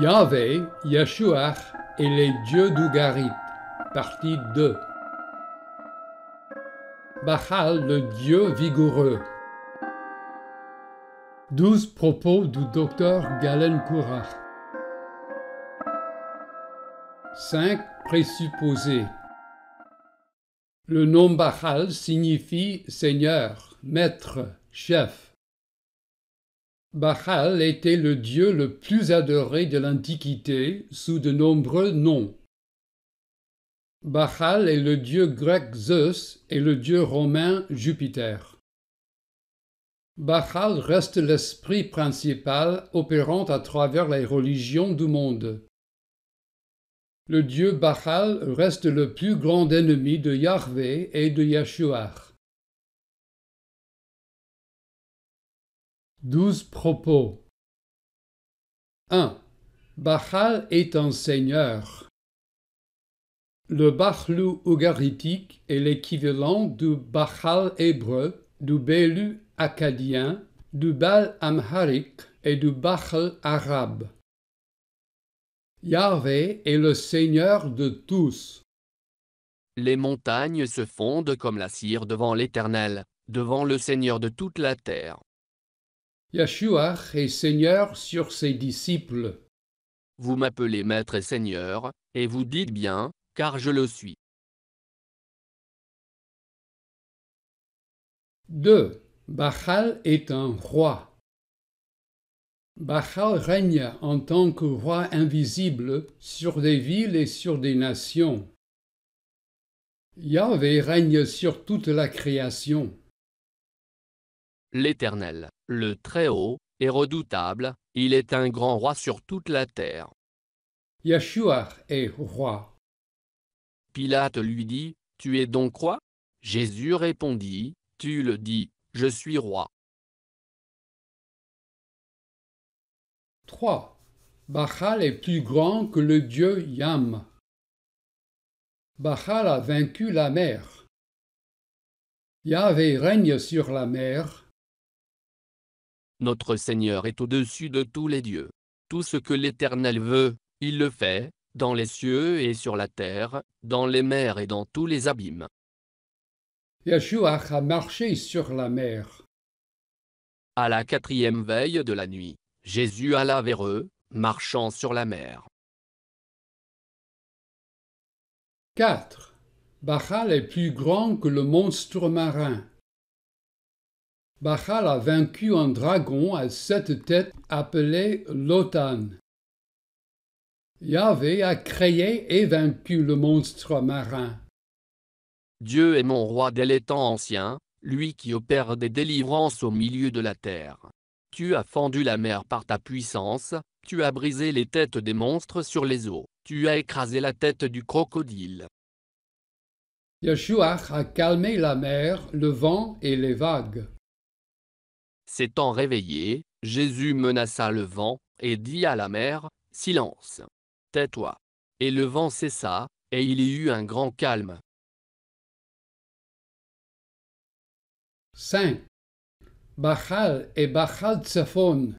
Yahvé, Yeshua et les dieux d'Ougarit, partie 2. Bachal, le dieu vigoureux. 12 propos du docteur Galen Koura. 5 présupposés. Le nom Bachal signifie Seigneur, Maître, Chef. Bachal était le dieu le plus adoré de l'Antiquité sous de nombreux noms. Bachal est le dieu grec Zeus et le dieu romain Jupiter. Bachal reste l'esprit principal opérant à travers les religions du monde. Le dieu Bachal reste le plus grand ennemi de Yahvé et de Yeshua. Douze propos. 1. Bachal est un seigneur. Le Bachlou ougaritique est l'équivalent du Bachal hébreu, du Bélu acadien, du Baal amharique et du Bachal arabe. Yahvé est le Seigneur de tous. Les montagnes se fondent comme la cire devant l'Éternel, devant le Seigneur de toute la terre. Yahshua est Seigneur sur ses disciples. Vous m'appelez Maître et Seigneur, et vous dites bien, car je le suis. 2. Bachal est un roi. Bachal règne en tant que roi invisible sur des villes et sur des nations. Yahvé règne sur toute la création. L'Éternel, le Très-Haut, est redoutable, il est un grand roi sur toute la terre. Yeshua est roi. Pilate lui dit, Tu es donc roi Jésus répondit, Tu le dis, je suis roi. 3. Bachal est plus grand que le dieu Yam. Bachal a vaincu la mer. Yahvé règne sur la mer notre Seigneur est au-dessus de tous les dieux. Tout ce que l'Éternel veut, il le fait, dans les cieux et sur la terre, dans les mers et dans tous les abîmes. Yeshua a marché sur la mer. À la quatrième veille de la nuit, Jésus alla vers eux, marchant sur la mer. 4. Bachal est plus grand que le monstre marin. Bachal a vaincu un dragon à sept têtes appelé Lotan. Yahvé a créé et vaincu le monstre marin. Dieu est mon roi dès les temps anciens, lui qui opère des délivrances au milieu de la terre. Tu as fendu la mer par ta puissance, tu as brisé les têtes des monstres sur les eaux, tu as écrasé la tête du crocodile. Yeshua a calmé la mer, le vent et les vagues. S'étant réveillé, Jésus menaça le vent, et dit à la mer, Silence. Tais-toi. Et le vent cessa, et il y eut un grand calme. 5. Bachal et Bachal Tsephon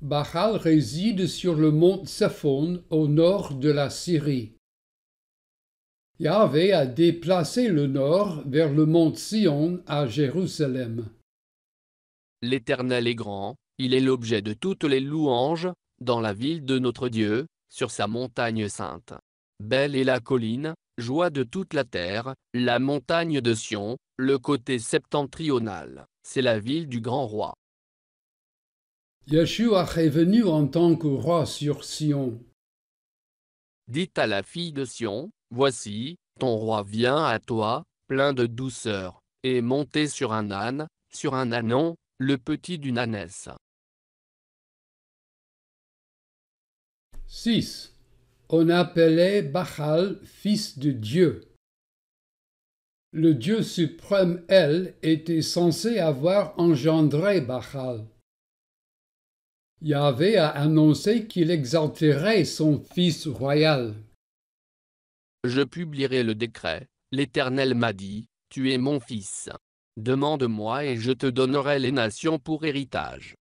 Bachal réside sur le mont Tsephon au nord de la Syrie. Yahvé a déplacé le nord vers le mont Sion à Jérusalem. L'Éternel est grand, il est l'objet de toutes les louanges, dans la ville de notre Dieu, sur sa montagne sainte. Belle est la colline, joie de toute la terre, la montagne de Sion, le côté septentrional, c'est la ville du grand roi. Yeshua est venu en tant que roi sur Sion. Dites à la fille de Sion, voici, ton roi vient à toi, plein de douceur, et monté sur un âne, sur un ânon, le petit d'une ânesse. 6. On appelait Bachal fils de Dieu. Le Dieu suprême, elle, était censé avoir engendré Bachal. Yahvé a annoncé qu'il exalterait son fils royal. Je publierai le décret. L'Éternel m'a dit, Tu es mon fils. Demande-moi et je te donnerai les nations pour héritage.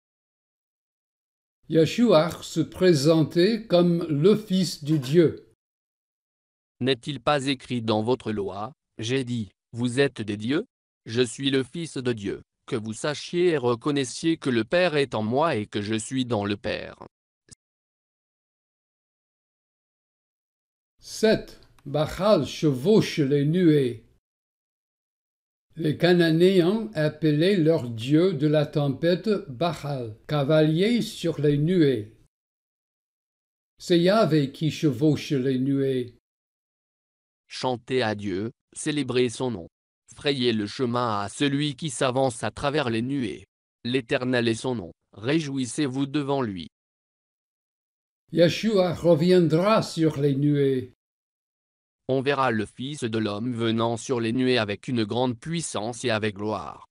Yahshua se présentait comme le Fils du Dieu. N'est-il pas écrit dans votre loi, j'ai dit, vous êtes des dieux, je suis le Fils de Dieu, que vous sachiez et reconnaissiez que le Père est en moi et que je suis dans le Père. 7. Bachal chevauche les nuées. Les Cananéens appelaient leur dieu de la tempête Baal, cavalier sur les nuées. C'est Yahvé qui chevauche les nuées. Chantez à Dieu, célébrez son nom. Frayez le chemin à celui qui s'avance à travers les nuées. L'Éternel est son nom, réjouissez-vous devant lui. Yeshua reviendra sur les nuées on verra le Fils de l'homme venant sur les nuées avec une grande puissance et avec gloire.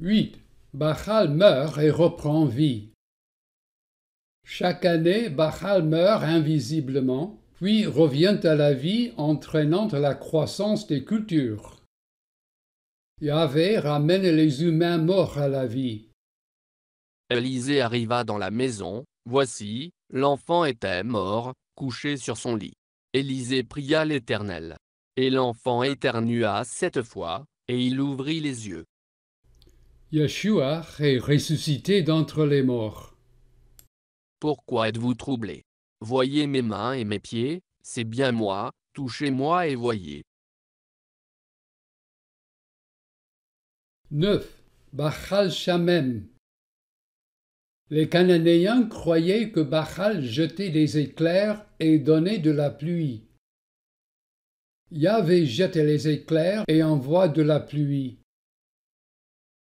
8. Bachal meurt et reprend vie. Chaque année, Bachal meurt invisiblement, puis revient à la vie entraînant la croissance des cultures. Yahvé ramène les humains morts à la vie. Élisée arriva dans la maison, voici, L'enfant était mort, couché sur son lit. Élisée pria l'Éternel. Et l'enfant éternua sept fois, et il ouvrit les yeux. Yeshua est ressuscité d'entre les morts. Pourquoi êtes-vous troublé Voyez mes mains et mes pieds, c'est bien moi, touchez-moi et voyez. 9. Bachal Shamem les Cananéens croyaient que Bachal jetait des éclairs et donnait de la pluie. Yahvé jette les éclairs et envoie de la pluie.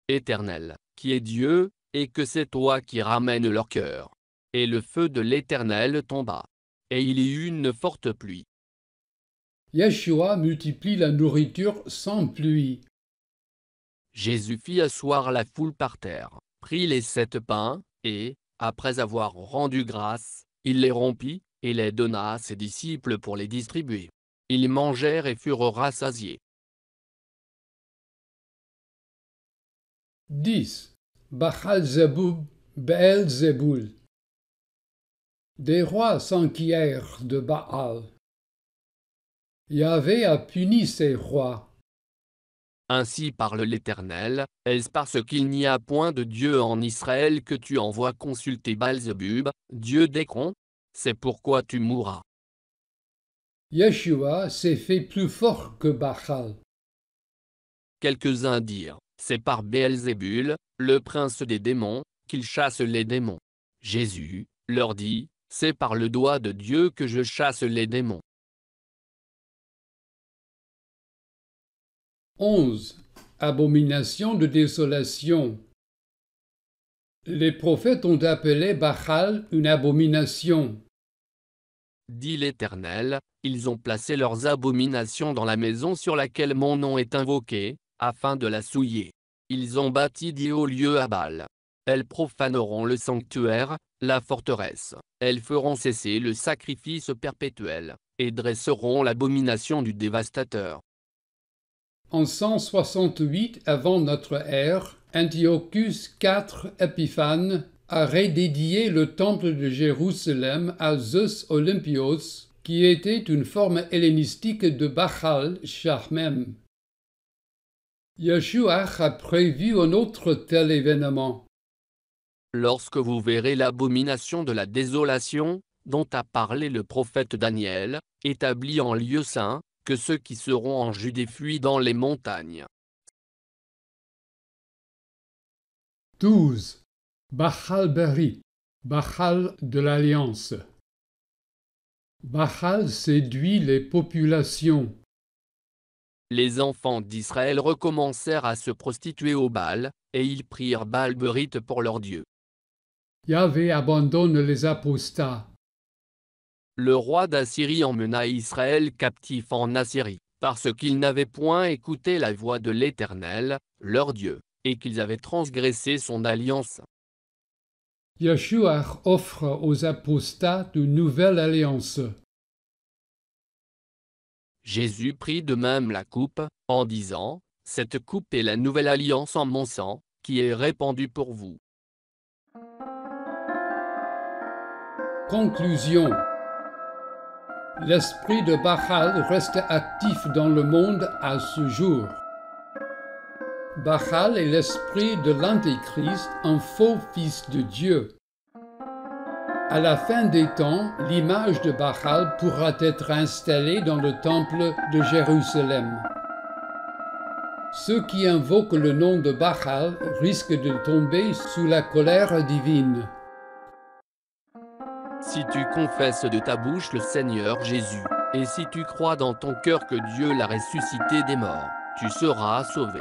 Éternel, qui est Dieu, et que c'est toi qui ramènes leur cœur. Et le feu de l'Éternel tomba, et il y eut une forte pluie. Yeshua multiplie la nourriture sans pluie. Jésus fit asseoir la foule par terre, prit les sept pains, et, après avoir rendu grâce, il les rompit, et les donna à ses disciples pour les distribuer. Ils mangèrent et furent rassasiés. 10. Baal-Zebub, baal Zebul, Des rois s'enquièrent de Baal. Yahvé a puni ces rois ainsi parle l'Éternel, est-ce parce qu'il n'y a point de Dieu en Israël que tu envoies consulter Baal-Zebub, Dieu d'Écron C'est pourquoi tu mourras. Yeshua s'est fait plus fort que Bachal. Quelques-uns dirent, c'est par Belzebub, le prince des démons, qu'il chasse les démons. Jésus leur dit, c'est par le doigt de Dieu que je chasse les démons. 11. Abomination de désolation. Les prophètes ont appelé Bachal une abomination. Dit l'Éternel, ils ont placé leurs abominations dans la maison sur laquelle mon nom est invoqué, afin de la souiller. Ils ont bâti des hauts lieux à Baal. Elles profaneront le sanctuaire, la forteresse. Elles feront cesser le sacrifice perpétuel, et dresseront l'abomination du dévastateur. En 168 avant notre ère, Antiochus IV Epiphane a redédié le temple de Jérusalem à Zeus Olympios, qui était une forme hellénistique de Bachal Shahmem. Yeshua a prévu un autre tel événement. Lorsque vous verrez l'abomination de la désolation, dont a parlé le prophète Daniel, établi en lieu saint, que ceux qui seront en fuient dans les montagnes. 12. Bachal Berit. Bachal de l'Alliance. Bachal séduit les populations. Les enfants d'Israël recommencèrent à se prostituer au Baal, et ils prirent Baal Berit pour leur dieu. Yahvé abandonne les apostats le roi d'Assyrie emmena Israël captif en Assyrie, parce qu'ils n'avaient point écouté la voix de l'Éternel, leur Dieu, et qu'ils avaient transgressé son alliance. Yeshua offre aux apostats une nouvelle alliance. Jésus prit de même la coupe, en disant, Cette coupe est la nouvelle alliance en mon sang, qui est répandue pour vous. Conclusion L'esprit de Bachal reste actif dans le monde à ce jour. Bachal est l'esprit de l'Antéchrist, un faux fils de Dieu. À la fin des temps, l'image de Bachal pourra être installée dans le temple de Jérusalem. Ceux qui invoquent le nom de Bachal risquent de tomber sous la colère divine si tu confesses de ta bouche le Seigneur Jésus, et si tu crois dans ton cœur que Dieu l'a ressuscité des morts, tu seras sauvé.